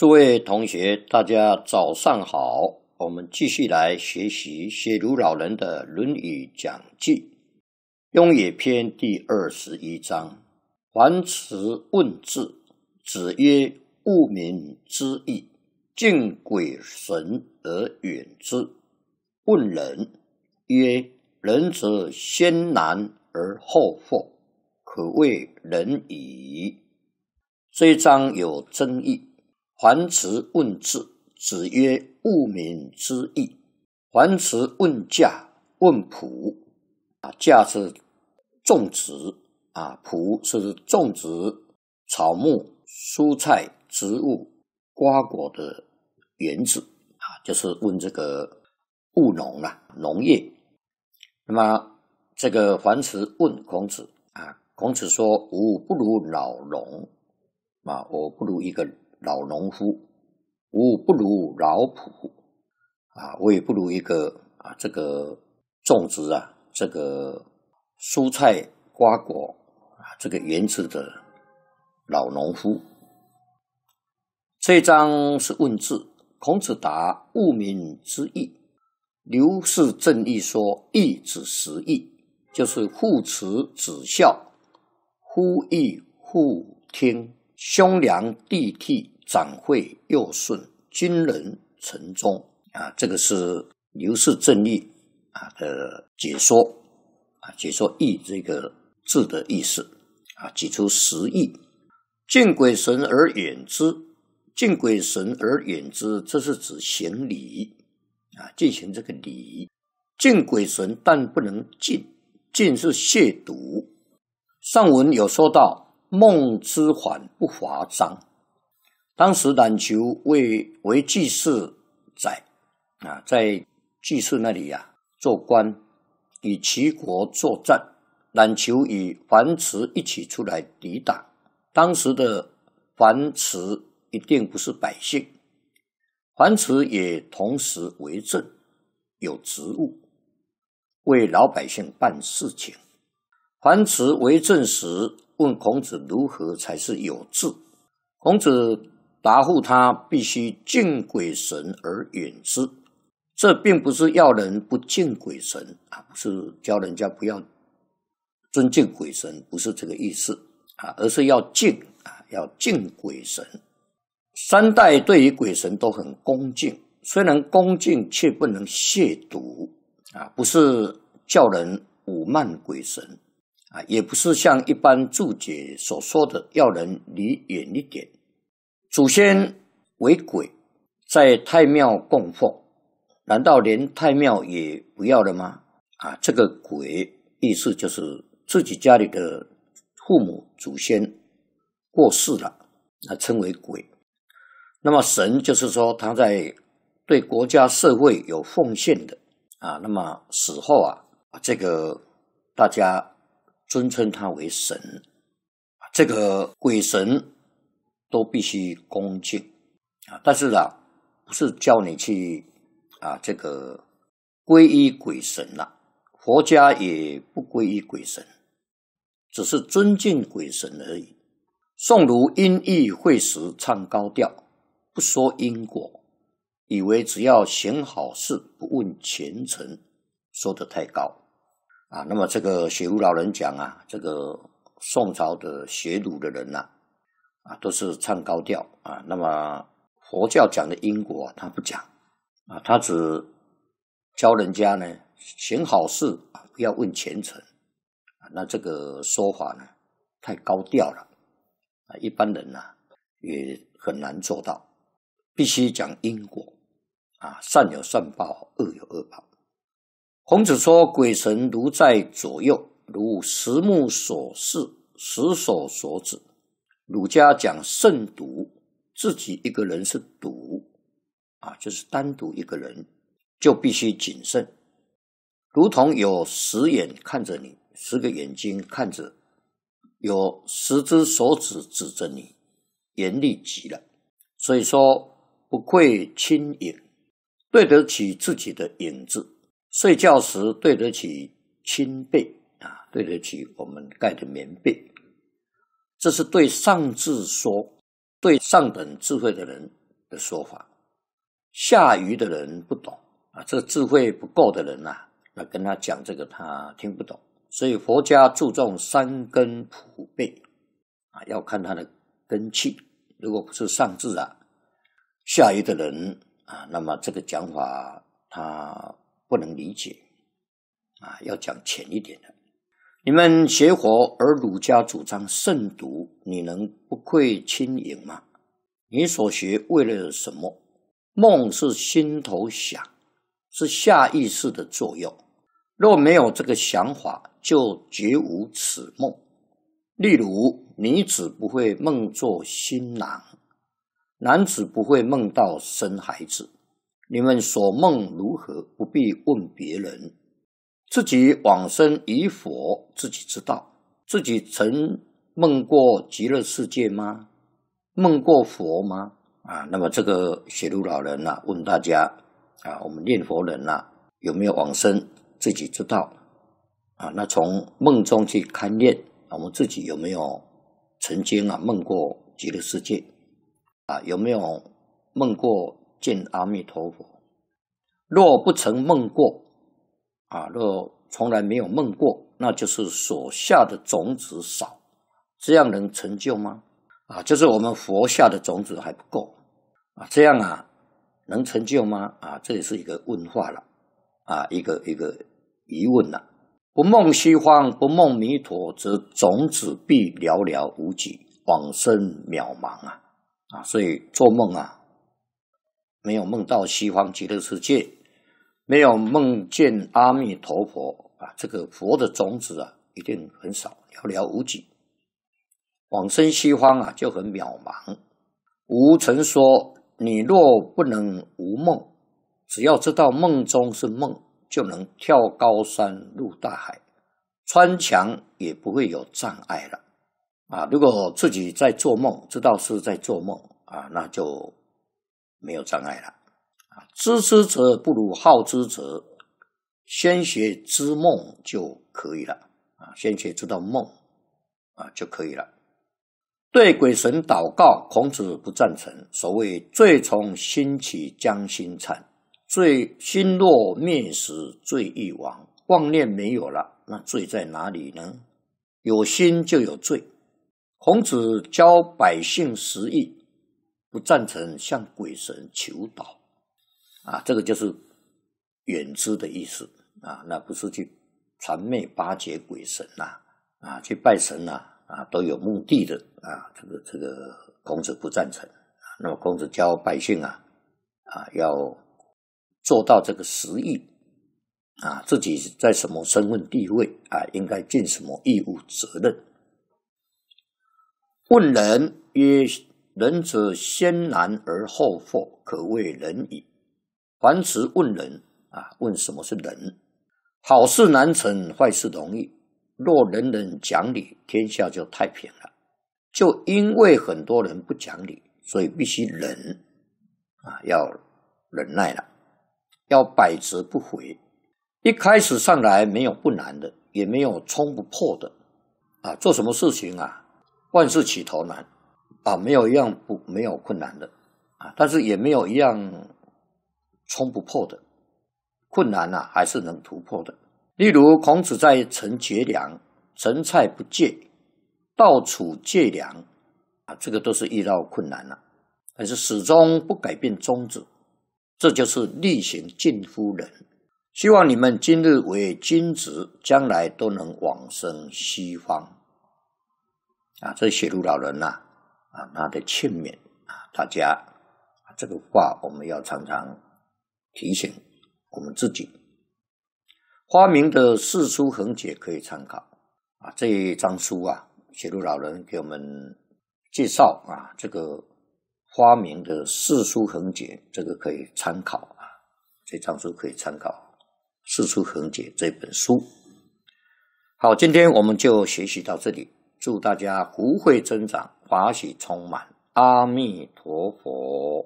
各位同学，大家早上好。我们继续来学习写儒老人的《论语》讲记，《雍也》篇第二十一章。樊迟问字，子曰：“物民之义，敬鬼神而远之。”问人曰：“仁者先难而后富，可谓仁矣。”这一章有争议。桓辞问智，子曰：“物民之义。”桓辞问价，问圃。啊，价是种植，啊，圃是种植草木、蔬菜、植物、瓜果的园子。啊，就是问这个务农啊，农业。那么这个桓辞问孔子啊，孔子说：“吾不如老农。”啊，我不如一个。老农夫，吾不如老仆啊！我也不如一个啊，这个种植啊，这个蔬菜瓜果啊，这个园子的老农夫。这张章是问字，孔子答物民之义。刘氏正义说：“义指实义，就是父慈子孝，呼义妇听。”兄良弟悌长惠幼顺，君人臣忠啊，这个是刘氏正义啊的解说啊，解说义这个字的意思啊，举出十义，敬鬼神而远之，敬鬼神而远之，这是指行礼啊，进行这个礼，敬鬼神但不能敬，敬是亵渎。上文有说到。梦之缓不华章。当时冉求为为季氏宰，啊，在季氏那里呀做官，与齐国作战。冉求与樊迟一起出来抵挡。当时的樊迟一定不是百姓，樊迟也同时为政，有职务，为老百姓办事情。樊迟为政时。问孔子如何才是有志。孔子答复他：必须敬鬼神而远之。这并不是要人不敬鬼神啊，不是教人家不要尊敬鬼神，不是这个意思啊，而是要敬啊，要敬鬼神。三代对于鬼神都很恭敬，虽然恭敬，却不能亵渎啊，不是叫人侮慢鬼神。啊，也不是像一般注解所说的要人离远一点。祖先为鬼，在太庙供奉，难道连太庙也不要了吗？啊，这个鬼意思就是自己家里的父母祖先过世了，啊，称为鬼。那么神就是说他在对国家社会有奉献的啊，那么死后啊，这个大家。尊称他为神，这个鬼神都必须恭敬啊！但是啊，不是叫你去啊这个皈依鬼神了。佛家也不皈依鬼神，只是尊敬鬼神而已。诵读因译会时唱高调，不说因果，以为只要行好事，不问前程，说得太高。啊，那么这个学庐老人讲啊，这个宋朝的学儒的人呐，啊，都是唱高调啊。那么佛教讲的因果他不讲啊，他只教人家呢行好事啊，不要问前程啊。那这个说法呢，太高调了啊，一般人呢也很难做到。必须讲因果啊，善有善报，恶有恶报。孔子说：“鬼神如在左右，如十目所视，十手所指。”儒家讲慎独，自己一个人是独啊，就是单独一个人，就必须谨慎，如同有十眼看着你，十个眼睛看着；有十只手指指着你，严厉极了。所以说，不愧亲影，对得起自己的影子。睡觉时对得起亲被啊，对得起我们盖的棉被，这是对上智说，对上等智慧的人的说法。下愚的人不懂啊，这个智慧不够的人呐，那跟他讲这个他听不懂。所以佛家注重三根普被，啊，要看他的根气。如果不是上智啊，下愚的人啊，那么这个讲法他。不能理解，啊，要讲浅一点的。你们学佛而儒家主张慎独，你能不愧轻盈吗？你所学为了什么？梦是心头想，是下意识的作用。若没有这个想法，就绝无此梦。例如，女子不会梦做新郎，男子不会梦到生孩子。你们所梦如何？不必问别人，自己往生与佛，自己知道。自己曾梦过极乐世界吗？梦过佛吗？啊，那么这个雪路老人啊，问大家啊，我们念佛人呐，有没有往生？自己知道啊。那从梦中去勘验，我们自己有没有曾经啊梦过极乐世界？啊，有没有梦过？见阿弥陀佛，若不曾梦过，啊，若从来没有梦过，那就是所下的种子少，这样能成就吗？啊，就是我们佛下的种子还不够，啊，这样啊，能成就吗？啊，这也是一个问话了，啊，一个一个疑问了。不梦西方，不梦弥陀，则种子必寥寥无几，往生渺茫啊，啊，所以做梦啊。没有梦到西方极乐世界，没有梦见阿弥陀佛啊，这个佛的种子啊，一定很少，寥寥无几，往生西方啊就很渺茫。无尘说：“你若不能无梦，只要知道梦中是梦，就能跳高山入大海，穿墙也不会有障碍了。”啊，如果自己在做梦，知道是在做梦啊，那就。没有障碍了，啊，知之者不如好之者，先学知梦就可以了，啊，先学知道梦，啊就可以了。对鬼神祷告，孔子不赞成。所谓“罪从心起将心忏，罪心若灭时罪亦亡”，妄念没有了，那罪在哪里呢？有心就有罪。孔子教百姓十义，不赞成向鬼神求祷，啊，这个就是远之的意思啊，那不是去谄媚巴结鬼神呐，啊，去拜神呐，啊，都有目的的啊。这个这个，孔子不赞成。那么，孔子教百姓啊，啊，要做到这个实意啊，自己在什么身份地位啊，应该尽什么义务责任？问人曰。仁者先难而后富，可谓仁矣。凡事问仁啊，问什么是仁？好事难成，坏事容易。若人人讲理，天下就太平了。就因为很多人不讲理，所以必须忍啊，要忍耐了，要百折不回。一开始上来没有不难的，也没有冲不破的啊。做什么事情啊，万事起头难。啊，没有一样不没有困难的，啊，但是也没有一样冲不破的困难呐，还是能突破的。例如孔子在陈节粮，陈蔡不借，到处借粮，啊，这个都是遇到困难了，但是始终不改变宗旨，这就是力行近乎仁。希望你们今日为君子，将来都能往生西方。啊，这写路老人呐。啊，他的欠勉啊，大家这个话我们要常常提醒我们自己。花明的《四书恒解》可以参考啊，这一章书啊，写入老人给我们介绍啊，这个花明的《四书恒解》这个可以参考啊，这章书可以参考《四书恒解》这本书。好，今天我们就学习到这里。祝大家福慧增长。法喜充满，阿弥陀佛。